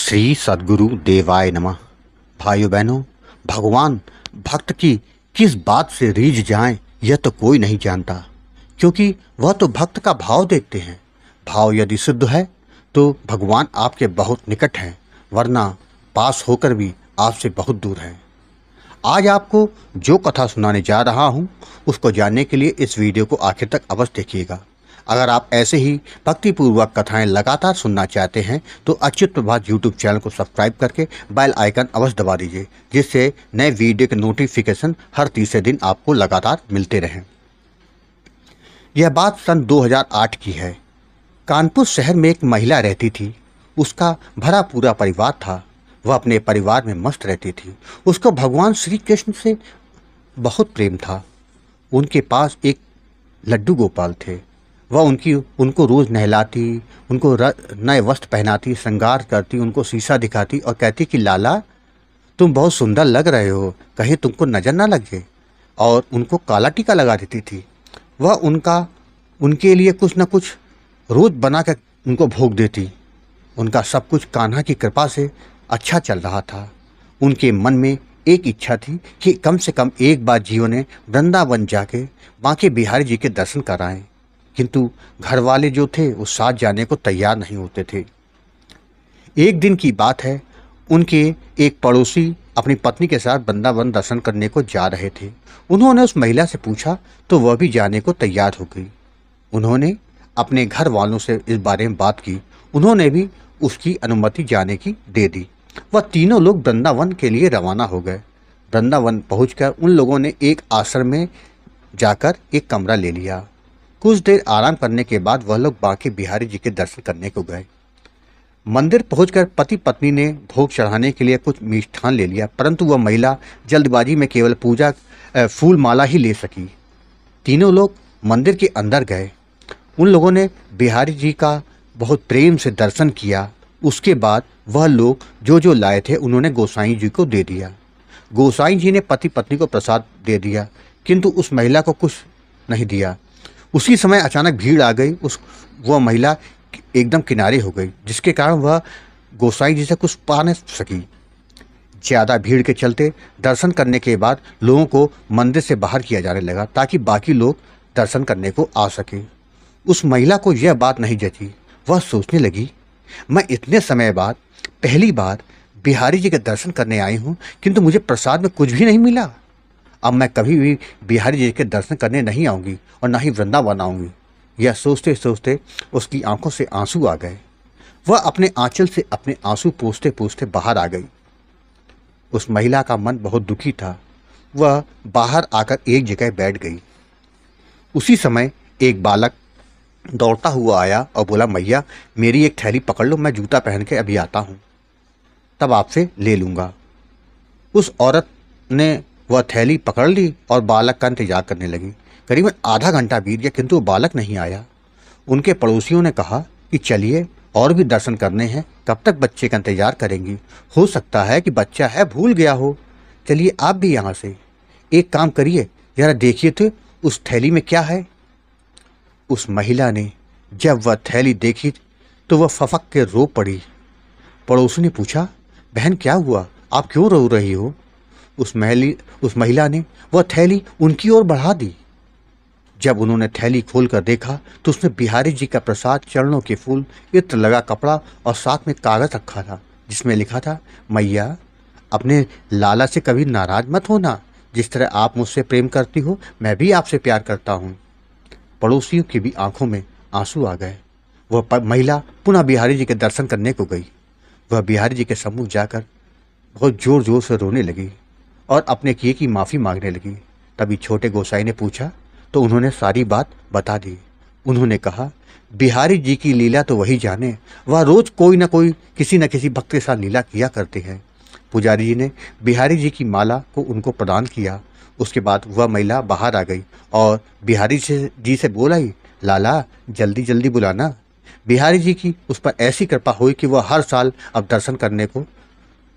श्री सदगुरु देवाय नमः भाइयों बहनों भगवान भक्त की किस बात से रीझ जाएं यह तो कोई नहीं जानता क्योंकि वह तो भक्त का भाव देखते हैं भाव यदि शुद्ध है तो भगवान आपके बहुत निकट हैं वरना पास होकर भी आपसे बहुत दूर हैं आज आपको जो कथा सुनाने जा रहा हूँ उसको जानने के लिए इस वीडियो को आखिर तक अवश्य देखिएगा अगर आप ऐसे ही भक्तिपूर्वक कथाएं लगातार सुनना चाहते हैं तो अच्युत प्रभात यूट्यूब चैनल को सब्सक्राइब करके बैल आइकन अवश्य दबा दीजिए जिससे नए वीडियो के नोटिफिकेशन हर तीसरे दिन आपको लगातार मिलते रहें यह बात सन 2008 की है कानपुर शहर में एक महिला रहती थी उसका भरा पूरा परिवार था वह अपने परिवार में मस्त रहती थी उसको भगवान श्री कृष्ण से बहुत प्रेम था उनके पास एक लड्डू गोपाल थे वह उनकी उनको रोज़ नहलाती उनको नए वस्त्र पहनाती श्रृंगार करती उनको शीशा दिखाती और कहती कि लाला तुम बहुत सुंदर लग रहे हो कहीं तुमको नज़र ना लगे और उनको काला टीका लगा देती थी वह उनका उनके लिए कुछ ना कुछ रोज़ बना कर उनको भोग देती उनका सब कुछ कान्हा की कृपा से अच्छा चल रहा था उनके मन में एक इच्छा थी कि कम से कम एक बार जीवन वृंदावन जाके बाकी बिहारी जी के दर्शन कराएं किंतु घर वाले जो थे वो साथ जाने को तैयार नहीं होते थे एक दिन की बात है उनके एक पड़ोसी अपनी पत्नी के साथ वृंदावन दर्शन करने को जा रहे थे उन्होंने उस महिला से पूछा तो वह भी जाने को तैयार हो गई उन्होंने अपने घर वालों से इस बारे में बात की उन्होंने भी उसकी अनुमति जाने की दे दी वह तीनों लोग वृंदावन के लिए रवाना हो गए वृंदावन पहुंचकर उन लोगों ने एक आश्रम में जाकर एक कमरा ले लिया कुछ देर आराम करने के बाद वह लोग बांके बिहारी जी के दर्शन करने को गए मंदिर पहुंचकर पति पत्नी ने भोग चढ़ाने के लिए कुछ मिष्ठान ले लिया परंतु वह महिला जल्दबाजी में केवल पूजा फूल माला ही ले सकी तीनों लोग मंदिर के अंदर गए उन लोगों ने बिहारी जी का बहुत प्रेम से दर्शन किया उसके बाद वह लोग जो जो लाए थे उन्होंने गोसाई जी को दे दिया गोसाई जी ने पति पत्नी को प्रसाद दे दिया किंतु उस महिला को कुछ नहीं दिया उसी समय अचानक भीड़ आ गई उस वह महिला एकदम किनारे हो गई जिसके कारण वह गोसाई जी से कुछ पा न सकी ज़्यादा भीड़ के चलते दर्शन करने के बाद लोगों को मंदिर से बाहर किया जाने लगा ताकि बाकी लोग दर्शन करने को आ सके उस महिला को यह बात नहीं जची वह सोचने लगी मैं इतने समय बाद पहली बार बिहारी जी के दर्शन करने आई हूँ किंतु मुझे प्रसाद में कुछ भी नहीं मिला अब मैं कभी भी बिहारी जी के दर्शन करने नहीं आऊँगी और ना ही वृंदावन आऊँगी यह सोचते सोचते उसकी आंखों से आंसू आ गए वह अपने आंचल से अपने आंसू पूछते पूछते बाहर आ गई उस महिला का मन बहुत दुखी था वह बाहर आकर एक जगह बैठ गई उसी समय एक बालक दौड़ता हुआ आया और बोला मैया मेरी एक थैली पकड़ लो मैं जूता पहन के अभी आता हूँ तब आपसे ले लूँगा उस औरत ने वह थैली पकड़ ली और बालक का इंतजार करने लगी करीबन आधा घंटा बीत गया किंतु बालक नहीं आया उनके पड़ोसियों ने कहा कि चलिए और भी दर्शन करने हैं कब तक बच्चे का इंतजार करेंगी हो सकता है कि बच्चा है भूल गया हो चलिए आप भी यहाँ से एक काम करिए जरा देखिए तो उस थैली में क्या है उस महिला ने जब वह थैली देखी तो वह फफक के रो पड़ी पड़ोसी ने पूछा बहन क्या हुआ आप क्यों रो रही हो उस महली उस महिला ने वह थैली उनकी ओर बढ़ा दी जब उन्होंने थैली खोलकर देखा तो उसने बिहारी जी का प्रसाद चरणों के फूल इत्र लगा कपड़ा और साथ में कागज रखा था जिसमें लिखा था मैया अपने लाला से कभी नाराज मत होना जिस तरह आप मुझसे प्रेम करती हो मैं भी आपसे प्यार करता हूँ पड़ोसियों की भी आंखों में आंसू आ गए वह महिला पुनः बिहारी जी के दर्शन करने को गई वह बिहारी जी के सम्मुख जाकर बहुत जोर जोर से रोने लगी और अपने किए की माफ़ी मांगने लगी तभी छोटे गोसाई ने पूछा तो उन्होंने सारी बात बता दी उन्होंने कहा बिहारी जी की लीला तो वही जाने वह रोज कोई ना कोई किसी न किसी भक्त के साथ लीला किया करते हैं पुजारी जी ने बिहारी जी की माला को उनको प्रदान किया उसके बाद वह महिला बाहर आ गई और बिहारी से जी से बोला ही लाला जल्दी जल्दी बुलाना बिहारी जी की उस पर ऐसी कृपा हुई कि वह हर साल अब दर्शन करने को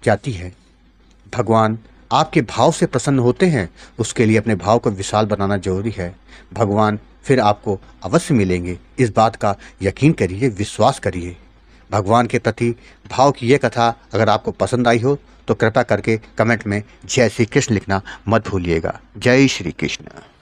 जाती है भगवान आपके भाव से प्रसन्न होते हैं उसके लिए अपने भाव को विशाल बनाना जरूरी है भगवान फिर आपको अवश्य मिलेंगे इस बात का यकीन करिए विश्वास करिए भगवान के प्रति भाव की यह कथा अगर आपको पसंद आई हो तो कृपा करके कमेंट में जय श्री कृष्ण लिखना मत भूलिएगा जय श्री कृष्ण